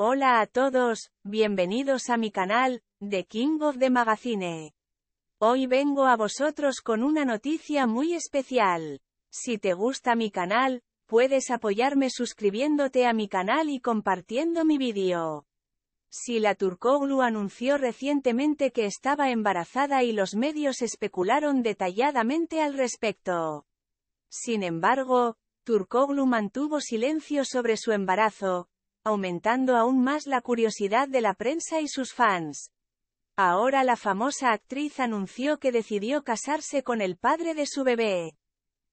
Hola a todos, bienvenidos a mi canal, The King of the Magazine. Hoy vengo a vosotros con una noticia muy especial. Si te gusta mi canal, puedes apoyarme suscribiéndote a mi canal y compartiendo mi vídeo. Si la Turkoglu anunció recientemente que estaba embarazada y los medios especularon detalladamente al respecto. Sin embargo, Turkoglu mantuvo silencio sobre su embarazo, aumentando aún más la curiosidad de la prensa y sus fans. Ahora la famosa actriz anunció que decidió casarse con el padre de su bebé.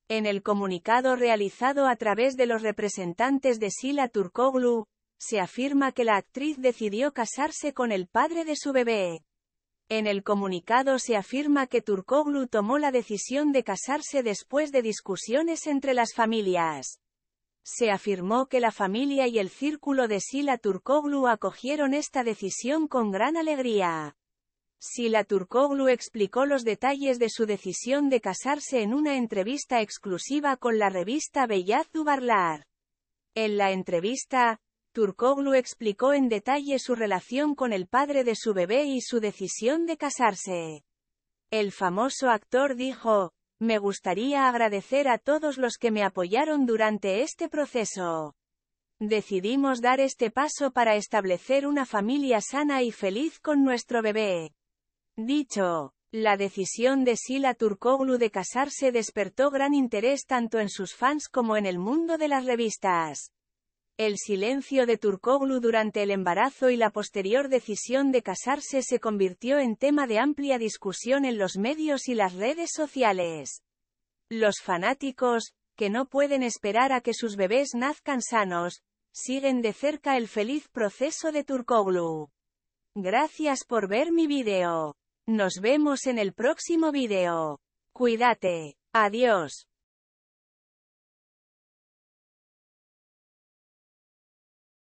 En el comunicado realizado a través de los representantes de Sila Turkoglu, se afirma que la actriz decidió casarse con el padre de su bebé. En el comunicado se afirma que Turkoglu tomó la decisión de casarse después de discusiones entre las familias se afirmó que la familia y el círculo de Sila Turkoglu acogieron esta decisión con gran alegría. Sila Turkoglu explicó los detalles de su decisión de casarse en una entrevista exclusiva con la revista Beyaz Duvarlar. En la entrevista, Turkoglu explicó en detalle su relación con el padre de su bebé y su decisión de casarse. El famoso actor dijo, me gustaría agradecer a todos los que me apoyaron durante este proceso. Decidimos dar este paso para establecer una familia sana y feliz con nuestro bebé. Dicho, la decisión de Sila Turkoglu de casarse despertó gran interés tanto en sus fans como en el mundo de las revistas. El silencio de Turkoglu durante el embarazo y la posterior decisión de casarse se convirtió en tema de amplia discusión en los medios y las redes sociales. Los fanáticos, que no pueden esperar a que sus bebés nazcan sanos, siguen de cerca el feliz proceso de Turkoglu. Gracias por ver mi video. Nos vemos en el próximo video. Cuídate. Adiós.